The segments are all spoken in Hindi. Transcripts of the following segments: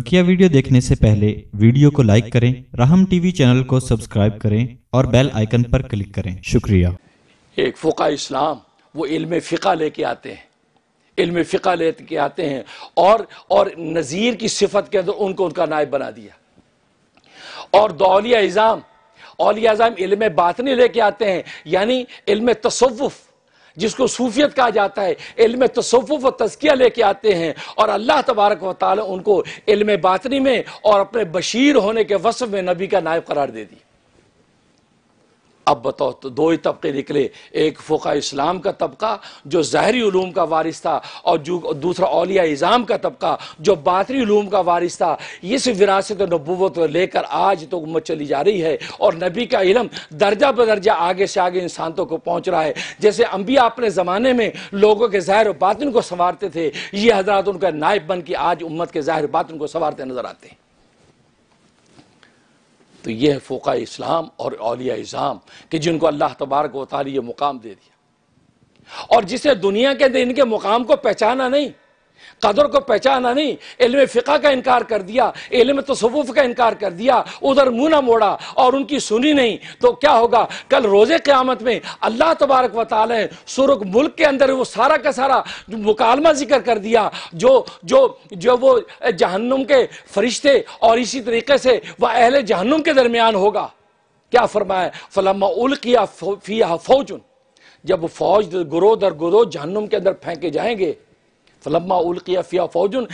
बकिया वीडियो देखने से पहले वीडियो को लाइक करें राहम टीवी चैनल को सब्सक्राइब करें और बेल आइकन पर क्लिक करें शुक्रिया एक फ़ुका इस्लाम वो इल्म फ़िका लेके आते हैं इल्म फ़िका लेके आते हैं और और नज़ीर की सिफत के अंदर उनको उनका नायब बना दिया और दौलिया इज़ाम औलिया इज़ाम इल्म बातनी लेके आते हैं यानी इल्म तसवुफ़ जिसको सूफियत कहा जाता है इल्म तसवुफ़ व तस्किया लेके आते हैं और अल्लाह तबारक वाली उनको इल्म बातनी में और अपने बशीर होने के वसफ़ में नबी का नायब करार दे दी अब बताओ तो दो ही तबके निकले एक फ़ोका इस्लाम का तबका जो ज़ाहरी ूम का वारिस था और जो दूसरा अलिया इज़ाम का तबका जो बातरी ूम का वारिस था ये सिर्फ विरासत नबूत लेकर आज तो उम्मत चली जा रही है और नबी का इलम दर्जा बदर्जा आगे से आगे इंसानों को पहुँच रहा है जैसे अम्बिया अपने ज़माने में लोगों के ज़ाहिर बातन को संवारते थे ये हजरात उनका नायब बन के आज उम्मत के ज़ाहिर बातन को संवारते नज़र आते हैं तो यह फ़ोका इस्लाम और अलिया इज़ाम कि जिनको अल्लाह तबारक वाली ये मुकाम दे दिया और जिसे दुनिया के दिन के मुकाम को पहचाना नहीं कदर को पहचाना नहीं इल्म फ़िका का इनकार कर दिया इल्म तसवुफ़ का इनकार कर दिया उधर मुँह ना मोड़ा और उनकी सुनी नहीं तो क्या होगा कल रोजे क़्यामत में अल्लाह तबारक वाल सुरख मुल्क के अंदर वो सारा का सारा मुकालमा जिक्र कर दिया जो जो जो वो जहन्नुम के फरिश्ते और इसी तरीके से वह अहल जहन्नुम के दरमियान होगा क्या फरमाया फलम उल किया फौजन जब फौज गुरो दर गुरो जहन्नुम के अंदर फेंके जाएंगे फलम्मा उल्किया फ़िया फ़ौजन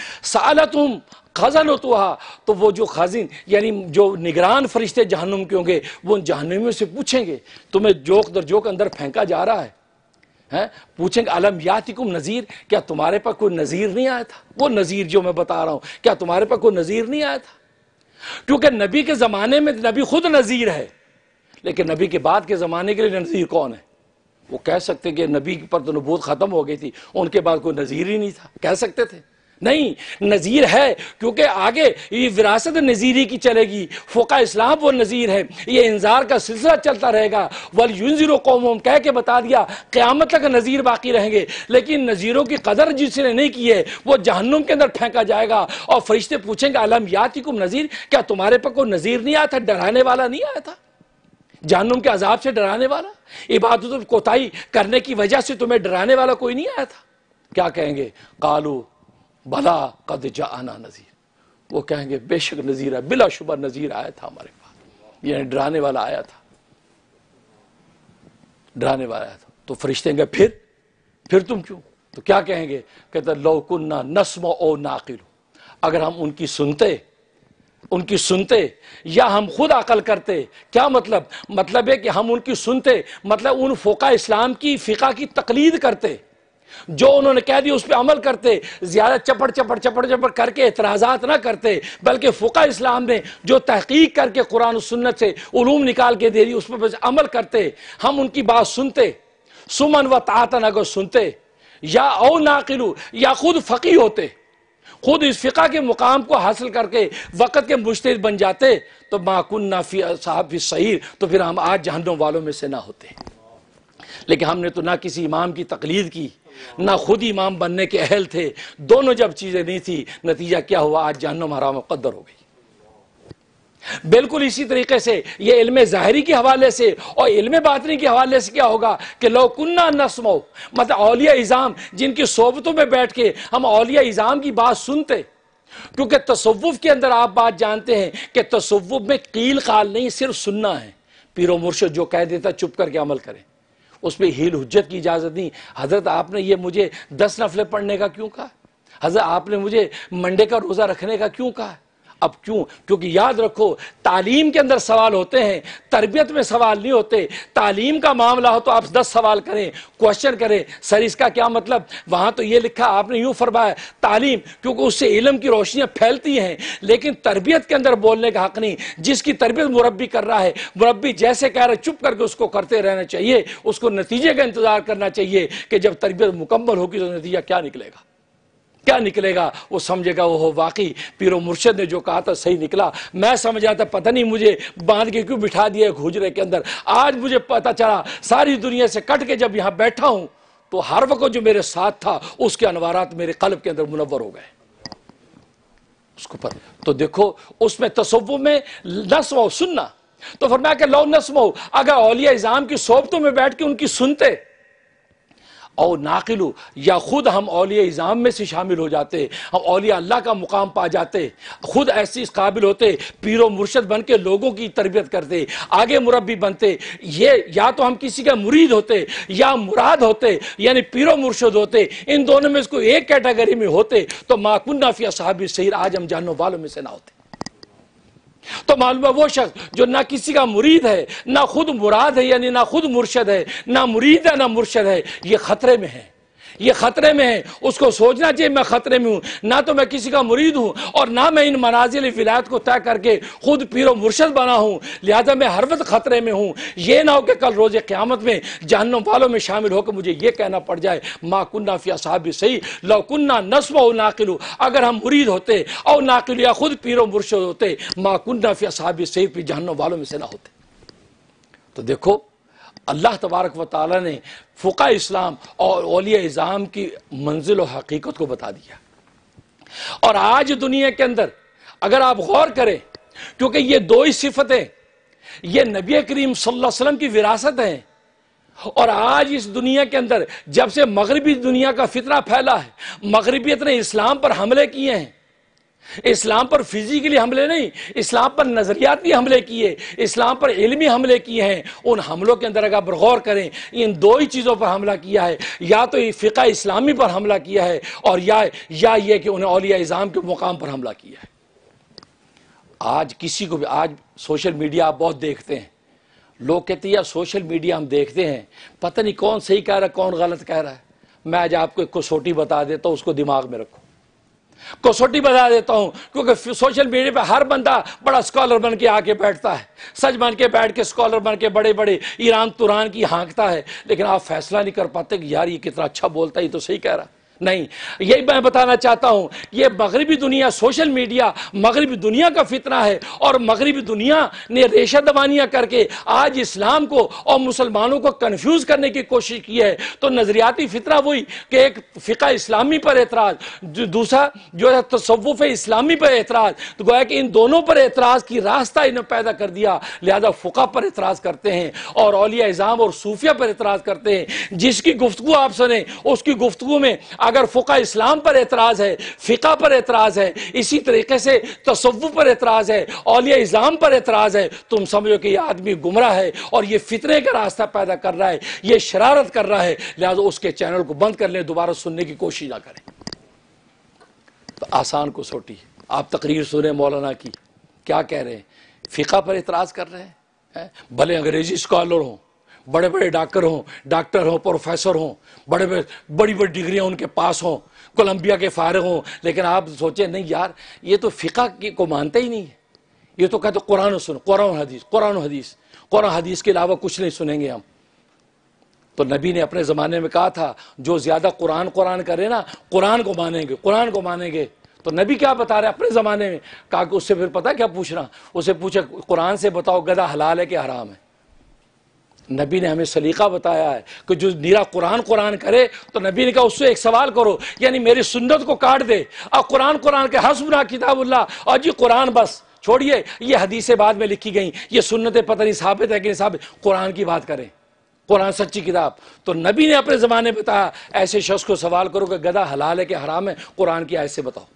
तुम खजन होतुहा तो वो जो खजिन यानी जो निगरान फरिश्ते जहनुम के होंगे वो उन जहनुमियों से पूछेंगे तुम्हें जोक दर जोक अंदर फेंका जा रहा है हैं पूछेंगे अलम यातिकुम नज़ीर क्या तुम्हारे पास कोई नज़ीर नहीं आया था वो नज़ीर जो मैं बता रहा हूँ क्या तुम्हारे पास कोई नज़ीर नहीं आया था क्योंकि नबी के ज़माने में नबी खुद नज़ीर है लेकिन नबी के बाद के ज़माने के लिए नज़ीर कौन है वो कह सकते कि नबी पर तो नबूत ख़त्म हो गई थी उनके बाद कोई नज़ीर ही नहीं था कह सकते थे नहीं नज़ीर है क्योंकि आगे ये विरासत नज़ीरी की चलेगी फ़ोका इस्लाम वो नज़ीर है ये इंजार का सिलसिला चलता रहेगा वल युजीरो कौम कह के बता दिया क़्यामत तक नज़ीर बाकी रहेंगे लेकिन नज़ीरों की कदर जिसने नहीं की है वो जहन्नुम के अंदर फेंका जाएगा और फरिश्ते पूछेंगे अलम यातिकुम नज़ीर क्या तुम्हारे पर कोई नज़ीर नहीं आया था डराने वाला नहीं आया था जहनुम के अजाब से डराने वाला इबादत कोताही करने की वजह से तुम्हें डराने वाला कोई नहीं आया था क्या कहेंगे कालू भला कद जा आना नज़ीर वो कहेंगे बेशक नज़ीर है बिलाशुबा नज़ीर आया था हमारे पास यानी डराने वाला आया था डराने वाला आया था तो फरिश्ते फिर फिर तुम क्यों तो क्या कहेंगे कहते लोकुन्ना नस्म ओ नाकिल अगर हम उनकी सुनते उनकी सुनते या हम खुद अकल करते क्या मतलब मतलब है कि हम उनकी सुनते मतलब उन फ़ोका इस्लाम की फ़िका की तकलीद करते जो उन्होंने कह दिया उस पर अमल करते ज़्यादा चपड़ चपड़ चपड़ चपड़ करके एतराज़ात ना करते बल्कि फ़ुका इस्लाम ने जो तहकीक करके कुरान सुन्नत से ूम निकाल के दे दी उस पर अमल करते हम उनकी बात सुनते सुमन व तातन अगर सुनते या ओ नाकिलू या खुद फ़की होते खुद इस फ़िका के मुकाम को हासिल करके वक़्त के मुश्तर बन जाते तो माकुन नाफी साहब भी सही तो फिर हम आज जहनों वालों में से ना होते लेकिन हमने तो ना किसी इमाम की तकलीद की ना खुद इमाम बनने के अहल थे दोनों जब चीज़ें नहीं थी नतीजा क्या हुआ आज जहनम हरा मुकदर हो गई बिल्कुल इसी तरीके से यह इल्म ज़ाहरी के हवाले से और इल्म बातनी के हवाले से क्या होगा कि लो न नस्मो मतलब औलिया इज़ाम जिनकी सोबतों में बैठ के हम अलिया इज़ाम की बात सुनते क्योंकि तसव्वुफ़ के अंदर आप बात जानते हैं कि तसव्वुफ़ में कील काल नहीं सिर्फ सुनना है पीरो मुर्शो जो कह देता चुप करके अमल करें उस पर हील हजत की इजाज़त नहीं हज़रत आपने ये मुझे दस नफले पढ़ने का क्यों कहा हज़रत आपने मुझे मंडे का रोज़ा रखने का क्यों कहा अब क्यों क्योंकि याद रखो तालीम के अंदर सवाल होते हैं तरबियत में सवाल नहीं होते तालीम का मामला हो तो आप दस सवाल करें क्वेश्चन करें सर इसका क्या मतलब वहां तो ये लिखा आपने यूं फरमाया तालीम क्योंकि उससे इलम की रोशनियाँ फैलती हैं लेकिन तरबियत के अंदर बोलने का हक नहीं जिसकी तरबियत मुरबी कर रहा है मुरबी जैसे कह रहे चुप करके उसको करते रहना चाहिए उसको नतीजे का इंतज़ार करना चाहिए कि जब तरबियत मुकम्मल होगी तो नतीजा क्या निकलेगा क्या निकलेगा वो समझेगा वो हो वाकई पीरो मुर्शद ने जो कहा था सही निकला मैं आया था पता नहीं मुझे बांध के क्यों बिठा दिया घुजरे के अंदर आज मुझे पता चला सारी दुनिया से कट के जब यहां बैठा हूं तो हर वक्त जो मेरे साथ था उसके अनवारात मेरे कल्ब के अंदर मुनवर हो गए उसको पर तो देखो उसमें तसव में नस्म सुनना तो फिर मैं लो नस्म अगर औलिया इज़ाम की सोबतों में बैठ के उनकी सुनते और नाकिलू या ख़ुद हम अलिया इज़ाम में से शामिल हो जाते हम अलिया अल्लाह का मुकाम पा जाते ख़ुद ऐसे इस काबिल होते पीर मुर्शद बन के लोगों की तरबियत करते आगे मुरबी बनते ये या तो हम किसी के मुरीद होते या मुराद होते यानी पीर मुर्शद होते इन दोनों में इसको एक कैटेगरी में होते तो माकुन्नाफिया साहब सही आज हम जानों वालों में से ना होते मालूम है वो शख्स जो ना किसी का मुरीद है ना खुद मुराद है यानी ना खुद मुर्शद है ना मुरीद है ना मुर्शद है ये ख़तरे में है ये ख़तरे में है उसको सोचना चाहिए मैं ख़तरे में हूँ ना तो मैं किसी का मुरीद हूँ और ना मैं इन मनाजिल विलायत को तय करके खुद पीर मुर्शद बना हूँ लिहाजा मैं हर वक्त ख़तरे में हूँ ये ना हो कि कल रोज़ क़्यामत में जहनम वालों में शामिल होकर मुझे ये कहना पड़ जाए माँ कुन्ना फ़िया साहब सही लौकुन्ना नस्व नाकिल अगर हम मुरीद होते और नाकिल या खुद पीर मुर्शद होते माँ कुन्ना फ़िया साहब सही फिर जहनम वालों में से ना होते तो देखो अल्लाह तबारक व ताली ने फ़ुका इस्लाम और ओलिया इज़ाम की मंजिल और हकीकत को बता दिया और आज दुनिया के अंदर अगर आप गौर करें क्योंकि ये दो ही सिफतें ये नबी करीम वसल्लम की विरासत हैं और आज इस दुनिया के अंदर जब से मगरबी दुनिया का फितरा फैला है मगरबियत ने इस्लाम पर हमले किए हैं इस्लाम पर फिजिकली हमले नहीं इस्लाम पर नज़रियाती हमले किए इस्लाम पर इलमी हमले किए हैं उन हमलों के अंदर अगर गौर करें इन दो ही चीज़ों पर हमला किया है या तो फ़िका इस्लामी पर हमला किया है और या या ये कि उन्हें अलिया इज़ाम के मुकाम पर हमला किया है आज किसी को भी आज सोशल मीडिया आप बहुत देखते हैं लोग कहते हैं या सोशल मीडिया हम देखते हैं पता नहीं कौन सही कह रहा है कौन गलत कह रहा है मैं आज आपको एक कसोटी बता देता हूँ उसको दिमाग में रखो कसौटी बता देता हूं क्योंकि सोशल मीडिया पर हर बंदा बड़ा स्कॉलर बन के आके बैठता है सच बन के बैठ के स्कॉलर बन के बड़े बड़े ईरान तुरान की हाँकता है लेकिन आप फैसला नहीं कर पाते कि यार ये कितना अच्छा बोलता है ये तो सही कह रहा नहीं यही मैं बताना चाहता हूं ये मगरबी दुनिया सोशल मीडिया मगरबी दुनिया का फितना है और मगरबी दुनिया ने रेशा दबानियाँ करके आज इस्लाम को और मुसलमानों को कन्फ्यूज़ करने की कोशिश की है तो नज़रियाती फितरा वही कि एक फ़िका इस्लामी पर एतराज़ दूसरा जो है तसवुफ़ इस्लामी पर एतराज़ तो गोया कि इन दोनों पर एतराज़ की रास्ता इन्हें पैदा कर दिया लिहाजा फ़ुका पर एतराज़ करते हैं और अलिया इज़ाम और सूफिया पर एतराज़ करते हैं जिसकी गुफ्तु आप सुने उसकी गुफ्तु में अगर फ़ुका इस्लाम पर एतराज़ है फ़िका पर एतराज़ है इसी तरीके से तसव्वुफ़ पर एतराज़ है अलिया इज़ाम पर एतराज़ है तुम समझो कि यह आदमी गुमराह है और ये फितने का रास्ता पैदा कर रहा है ये शरारत कर रहा है लिहाजा उसके चैनल को बंद कर लें दोबारा सुनने की कोशिश ना करें तो आसान को सोटी आप तकरीर सुने मौलाना की क्या कह रहे हैं फ़िका पर एतराज़ कर रहे हैं भले अंग्रेजी स्कॉलर हों बड़े बड़े डॉक्टर हों डॉक्टर हों प्रोफेसर हों बड़े बड़े बड़ी बड़ी डिग्रियाँ उनके पास हों कोलंबिया के फारग हों लेकिन आप सोचें नहीं यार ये तो फ़िका को मानते ही नहीं है ये तो कहते कुरान सुनो कुरान हदीस कुरान हदीस कुरान हदीस के अलावा कुछ नहीं सुनेंगे हम तो नबी ने अपने ज़माने में कहा था जो ज़्यादा कुरान कुरान करे ना कुरान को मानेंगे कुरान को मानेंगे तो नबी क्या बता रहे अपने ज़माने में कहा कि उससे फिर पता क्या पूछना उसे पूछे कुरान से बताओ गदा हलाल है कि हराम है नबी ने हमें सलीका बताया है कि जो नीरा कुरान कुरान करे तो नबी ने कहा उससे एक सवाल करो यानी मेरी सुन्नत को काट दे और कुरान कुरान के हसबना किताबुल्ला और जी कुरान बस छोड़िए ये हदीसें बाद में लिखी गई ये सुन्नतें पता नहीं साबित है कि नहीं साबित कुरान की बात करें कुरान सच्ची किताब तो नबी ने अपने ज़माने में बताया ऐसे शख्स को सवाल करो कि गदा हलाल है कि हराम है कुरान की आयत से बताओ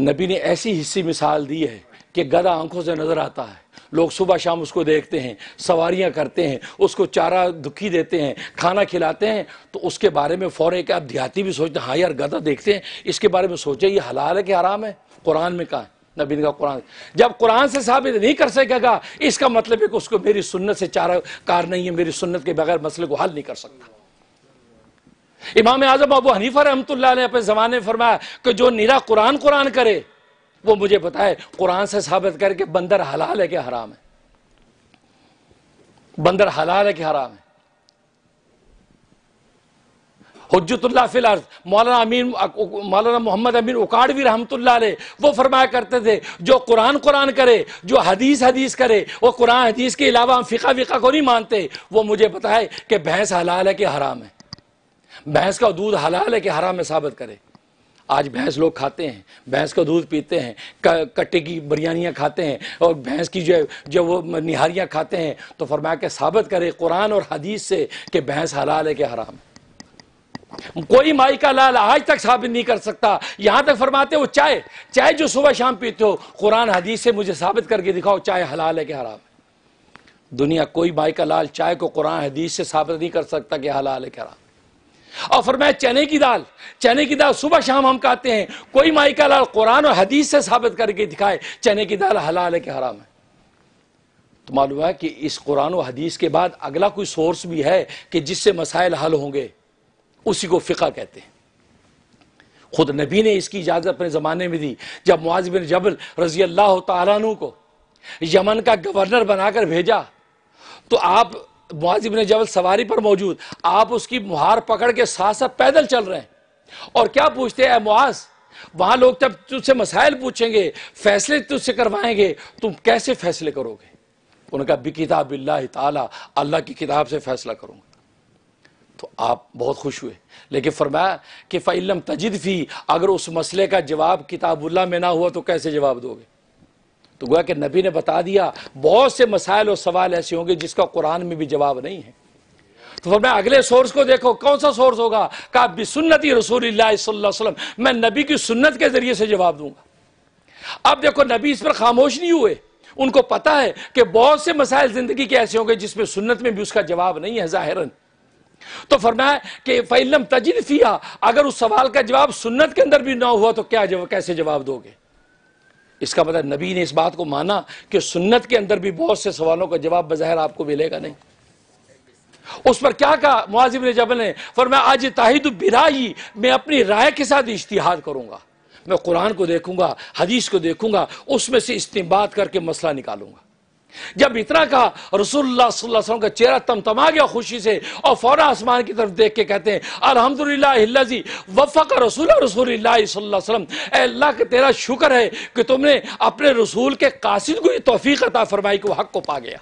नबी ने ऐसी हिस्सी मिसाल दी है कि गदा आंखों से नज़र आता है लोग सुबह शाम उसको देखते हैं सवारियां करते हैं उसको चारा दुखी देते हैं खाना खिलाते हैं तो उसके बारे में फ़ौर एक आप देहाती भी सोचते हैं हाँ यार गधा देखते हैं इसके बारे में सोचे ये हलाल है कि हराम है कुरान में कहा नबी नबीन का कुरान जब कुरान से साबित नहीं कर सकेगा इसका मतलब है कि उसको मेरी सुन्नत से चारा कार नहीं है मेरी सुन्नत के बगैर मसले को हल नहीं कर सकता इमाम आजम अबू हनीफा रहमत ने अपने ज़माने में फरमाया कि जो निरा कुरान कुरान करे वो मुझे बताए कुरान से साबित करके बंदर हलाल है कि हराम है बंदर हलाल है कि हराम है हजतुल्ला फिल अर्ज मौलाना अमीन मौलाना मोहम्मद अमीन उकाड़वी रहमत वो फरमाया करते थे जो कुरान कुरान करे जो हदीस हदीस करे वो कुरान हदीस के अलावा हम फ़िका फ़िका को नहीं मानते वो मुझे बताए कि भैंस हलाल है कि हराम है भैंस का दूध हलाल है कि हराम है साबित करे आज भैंस लोग खाते हैं भैंस का दूध पीते हैं कट्टे की बिरयानियाँ खाते हैं और भैंस की जो है जब वो निहारियाँ खाते हैं तो फरमाया के साबित करे कुरान और हदीस से कि भैंस हलाल है कि हराम है कोई माई का लाल आज तक साबित नहीं कर सकता यहां तक फरमाते हो चाय चाय जो सुबह शाम पीते हो कुरान हदीस से मुझे साबित करके दिखाओ चाय हलाल है कि हराम है दुनिया कोई माई का लाल चाय को कुरान हदीस से साबित नहीं कर सकता कि हलाल है कि हराम और फरमाया चने की दाल चने की दाल सुबह शाम हम कहते हैं कोई माई का लाल कुरान और हदीस से साबित करके दिखाए चने की दाल हलाल है कि हराम है तो मालूम है कि इस कुरान और हदीस के बाद अगला कोई सोर्स भी है कि जिससे मसाइल हल होंगे उसी को फ़िका कहते हैं खुद नबी ने इसकी इजाज़त अपने ज़माने में दी जब मुआज बिन जबल रजी अल्लाह तु को यमन का गवर्नर बनाकर भेजा तो आप मुआज इबन जबल सवारी पर मौजूद आप उसकी मुहार पकड़ के साथ साथ पैदल चल रहे हैं और क्या पूछते हैं मुआज वहां लोग तब तुझसे मसाइल पूछेंगे फैसले तुझसे करवाएंगे तुम कैसे फैसले करोगे उनका बी किताब ताला अल्लाह की किताब से फैसला करूंगा तो आप बहुत खुश हुए लेकिन फरमाया कि फ़ैलम तजिद फ़ी अगर उस मसले का जवाब किताबुल्ला में ना हुआ तो कैसे जवाब दोगे तो गोया कि नबी ने बता दिया बहुत से मसाइल और सवाल ऐसे होंगे जिसका कुरान में भी जवाब नहीं है तो फिर मैं अगले सोर्स को देखो कौन सा सोर्स होगा कहा ही रसूल वसलम मैं नबी की सुन्नत के जरिए से जवाब दूंगा अब देखो नबी इस पर खामोश नहीं हुए उनको पता है कि बहुत से मसाइल ज़िंदगी के ऐसे होंगे जिसमें सुन्नत में भी उसका जवाब नहीं है ज़ाहिरन तो फरमाया कि फ़ैलम तजरफिया अगर उस सवाल का जवाब सुन्नत के अंदर भी ना हुआ तो क्या जवाब कैसे जवाब दोगे इसका मतलब नबी ने इस बात को माना कि सुन्नत के अंदर भी बहुत से सवालों का जवाब बजहर आपको मिलेगा नहीं उस पर क्या कहा मुआजिब ने जब ने पर मैं आज ताहिद बिराई मैं अपनी राय के साथ इश्तिहाद करूंगा मैं कुरान को देखूंगा हदीस को देखूंगा उसमें से इस्तेमाल करके मसला निकालूंगा जब इतना कहा रसुल्ला का चेहरा तमतमा गया खुशी से और फौरन आसमान की तरफ देख के कहते हैं अलहमदुल्लाजी वफ़क रसूल रसूल वसलम अल्लाह के तेरा शुक्र है कि तुमने अपने रसूल के कासिद को तोफ़ी अता फरमाई को हक को पा गया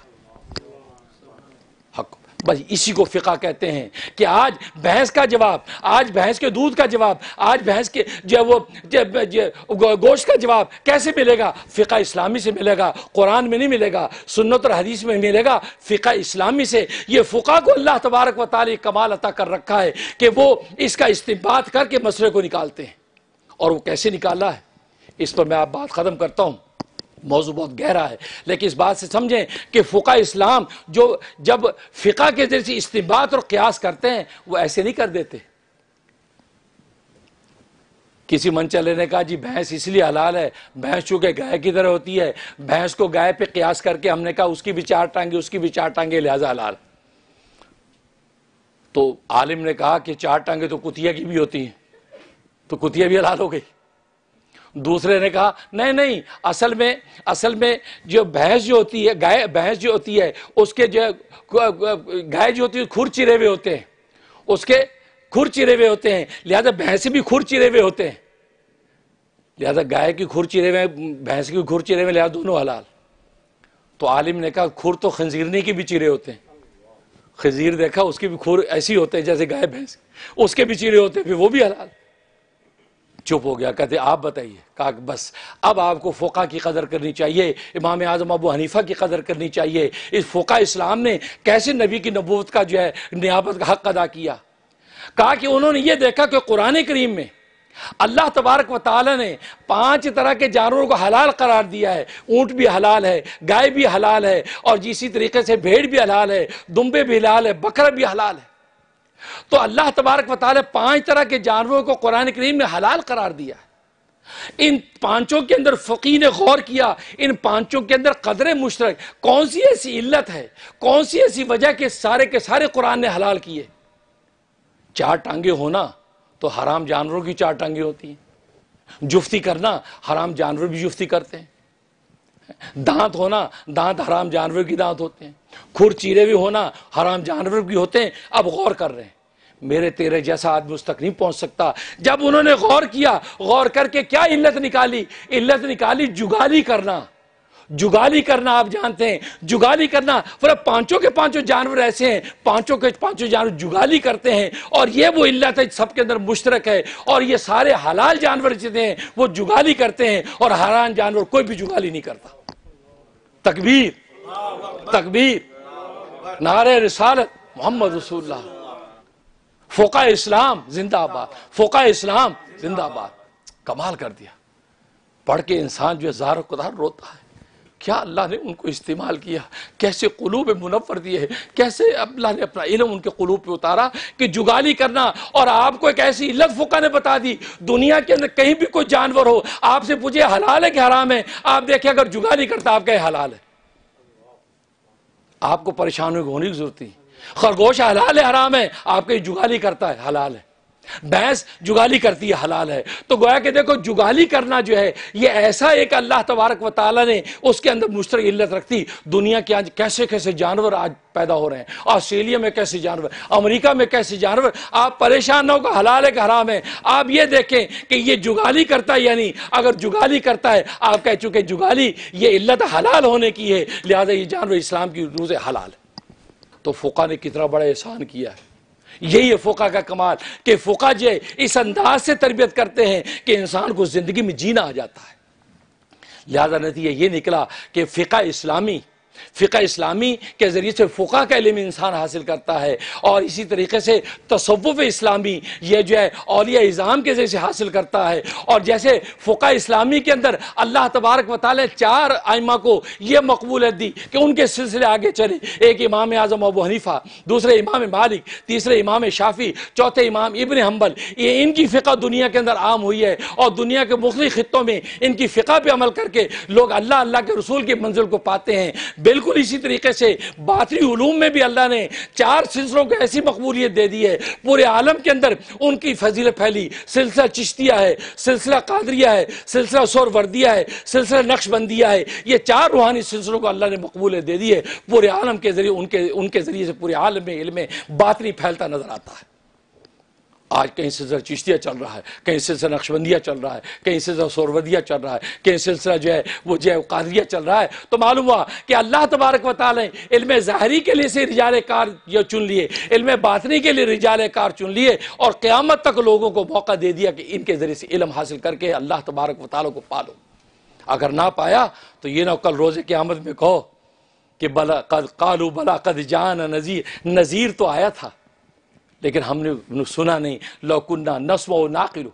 बस इसी को फ़िका कहते हैं कि आज भैंस का जवाब आज भैंस के दूध का जवाब आज भैंस के जो वो गोश्त का जवाब कैसे मिलेगा फ़िका इस्लामी से मिलेगा कुरान में नहीं मिलेगा सुन्नत और हदीस में मिलेगा फ़िका इस्लामी से ये फ़ुका को अल्लाह तबारक व ताली कमाल अता कर रखा है कि वो इसका इस्तेमाल करके मसले को निकालते हैं और वो कैसे निकाला है इस पर मैं आप बात ख़त्म करता हूँ मौजू बहुत गहरा है लेकिन इस बात से समझें कि फ़ुका इस्लाम जो जब फ़िका के जरिए इस्तेमाल और क़्यास करते हैं वो ऐसे नहीं कर देते किसी मनचले ने कहा जी भैंस इसलिए हलाल है भैंस चूंकि गाय की तरह होती है भैंस को गाय पे क्यास करके हमने कहा उसकी भी चार टांगे उसकी भी चार टांगे लिहाजा हलाल तो आलिम ने कहा कि चार टांगे तो कुतिया की भी होती हैं तो कुतिया भी हलाल हो गई दूसरे ने कहा नहीं नहीं असल में असल में जो भैंस जो होती है गाय भैंस जो होती है उसके जो गाय जो होती है खुर चिरे हुए होते हैं उसके खुर चिरे हुए होते हैं लिहाजा भैंस भी खुर चिरे हुए होते हैं लिहाजा गाय की खुर चिरे हुए भैंस की खुर चिरे हुए लिहाजा दोनों हलाल तो आलिम ने कहा खुर तो खंजीरने के भी चिरे होते हैं खजीर देखा उसके भी खुर ऐसी होते हैं जैसे गाय भैंस उसके भी चिरे होते हैं फिर वो भी हलाल चुप हो गया कहते आप बताइए कहा बस अब आपको फ़ोका की कदर करनी चाहिए इमाम आज़म अबू हनीफ़ा की कदर करनी चाहिए इस फ़ोका इस्लाम ने कैसे नबी की नबूत का जो है नियाबत का हक अदा किया कहा कि उन्होंने ये देखा कि कुरान करीम में अल्लाह तबारक व ताली ने पांच तरह के जानवरों को हलाल करार दिया है ऊँट भी हलाल है गाय भी हलाल है और जिसी तरीके से भेड़ भी हलाल है दुम्बे भी हलाल है बकरा भी हलाल है तो अल्लाह तबारक वाले पांच तरह के जानवरों को कुरान करीम ने हलाल करार दिया इन पांचों के अंदर फ़की ने गौर किया इन पांचों के अंदर कदर मुशरक कौन सी ऐसी इल्लत है कौन सी ऐसी वजह के सारे के सारे कुरान ने हलाल किए चार टांगे होना तो हराम जानवरों की चार टांगे होती हैं जुफ्ती करना हराम जानवर भी जुफ्ती करते हैं दांत होना दांत हराम जानवर की दांत होते हैं खुर चीरे भी होना हराम जानवर भी होते हैं अब गौर कर रहे हैं मेरे तेरे जैसा आदमी उस तक नहीं पहुंच सकता जब उन्होंने गौर किया गौर करके क्या इल्लत निकाली इल्लत निकाली जुगाली करना जुगाली करना आप जानते हैं जुगाली करना फिर पांचों के पांचों जानवर ऐसे हैं पांचों के पांचों जानवर जुगाली करते हैं और ये वो इल्लत है सबके अंदर मुश्तरक है और ये सारे हलाल जानवर जितने हैं वो जुगाली करते हैं और हरान जानवर कोई भी जुगाली नहीं करता तकबीर तकबीर नारे रिसालत मोहम्मद रसूल्ला फ़ोका इस्लाम जिंदाबाद फ़ोका इस्लाम जिंदाबाद कमाल कर दिया पढ़ के इंसान जो है जारो कदार रोता है क्या अल्लाह ने उनको इस्तेमाल किया कैसे कुलूब मुनवर दिए कैसे अल्लाह ने अपना इलम उनके कुलूब पे उतारा कि जुगाली करना और आपको एक ऐसी इलत फुका ने बता दी दुनिया के अंदर कहीं भी कोई जानवर हो आपसे पूछे हलाल है कि हराम है आप देखें अगर जुगाली करता आप कहे हलाल है आपको परेशान होने की जरूरत नहीं खरगोश हलाल है हराम है आपके जुगाली करता है हलाल है भैंस जुगाली करती है हलाल है तो गोया कि देखो जुगाली करना जो है ये ऐसा एक अल्लाह तबारक वाली ने उसके अंदर मुश्तर इल्लत रखती दुनिया के आज कैसे कैसे जानवर आज पैदा हो रहे हैं ऑस्ट्रेलिया में कैसे जानवर अमेरिका में कैसे जानवर आप परेशान ना होगा हलाल एक हराम है आप ये देखें कि ये जुगाली करता है यानी अगर जुगाली करता है आप कह चुके जुगाली ये इल्लत हलाल होने की है लिहाजा ये जानवर इस्लाम की रूज हलाल तो फोका ने कितना बड़ा एहसान किया है यही है फ़ोका का कमाल कि फ़ोका जो इस अंदाज से तरबियत करते हैं कि इंसान को ज़िंदगी में जीना आ जाता है लिहाजा नतीजा ये निकला कि फ़िका इस्लामी फ़िका इस्लामी के ज़रिए से फ़ुका का इलम इंसान हासिल करता है और इसी तरीके से तसव्वुफ़ इस्लामी ये जो है अलिया इज़ाम के जरिए हासिल करता है और जैसे फ़ुका इस्लामी के अंदर अल्लाह तबारक वाल चार आइमा को ये मकबूलत दी कि उनके सिलसिले आगे चले एक इमाम आज़म अबू हनीफ़ा दूसरे इमाम मालिक तीसरे इमाम शाफ़ी चौथे इमाम इबन हम्बल ये इनकी फ़िका दुनिया के अंदर आम हुई है और दुनिया के मुख्तु खत्ों में इनकी फ़िका पर अमल करके लोग अल्लाह अल्लाह के रसूल की मंजिल को पाते हैं बिल्कुल इसी तरीके से बातरी ूम में भी अल्लाह ने चार सिलसिलों को ऐसी मकबूलियत दे दी है पूरे आलम के अंदर उनकी फजीलत फैली सिलसिला चिश्तिया है सिलसिला कादरिया है सिलसिला वर्दिया है सिलसिला नक्शबंदिया है ये चार रूहानी सिलसिलों को अल्लाह ने मकबूलियत दे दी है पूरे आलम के जरिए उनके उनके जरिए से पूरे आलम में इलम बातरी फैलता नजर आता है आज कहीं सिलसिला चिश्तिया चल रहा है कहीं सिलसिला नक्शबंदिया चल रहा है कहीं सिलसिला सोरवदिया चल रहा है कहीं सिलसिला जो है वो जय कादिया चल रहा है तो मालूम हुआ कि अल्लाह तबारक वाल इल्म ज़ाहरी के लिए से रिजाल कार चुन लिए इल्म बातनी के लिए रिजाल कार चुन लिए और क़्यामत तक लोगों को मौका दे दिया कि इनके ज़रिए से इलम हासिल करके अल्लाह तबारक वालों को पालो अगर ना पाया तो ये ना कल रोज़ आमद में कहो कि बला कद कालू बला कद जान नज़ीर नज़ीर तो आया था लेकिन हमने सुना नहीं लौकुन्ना नस्व नाकिल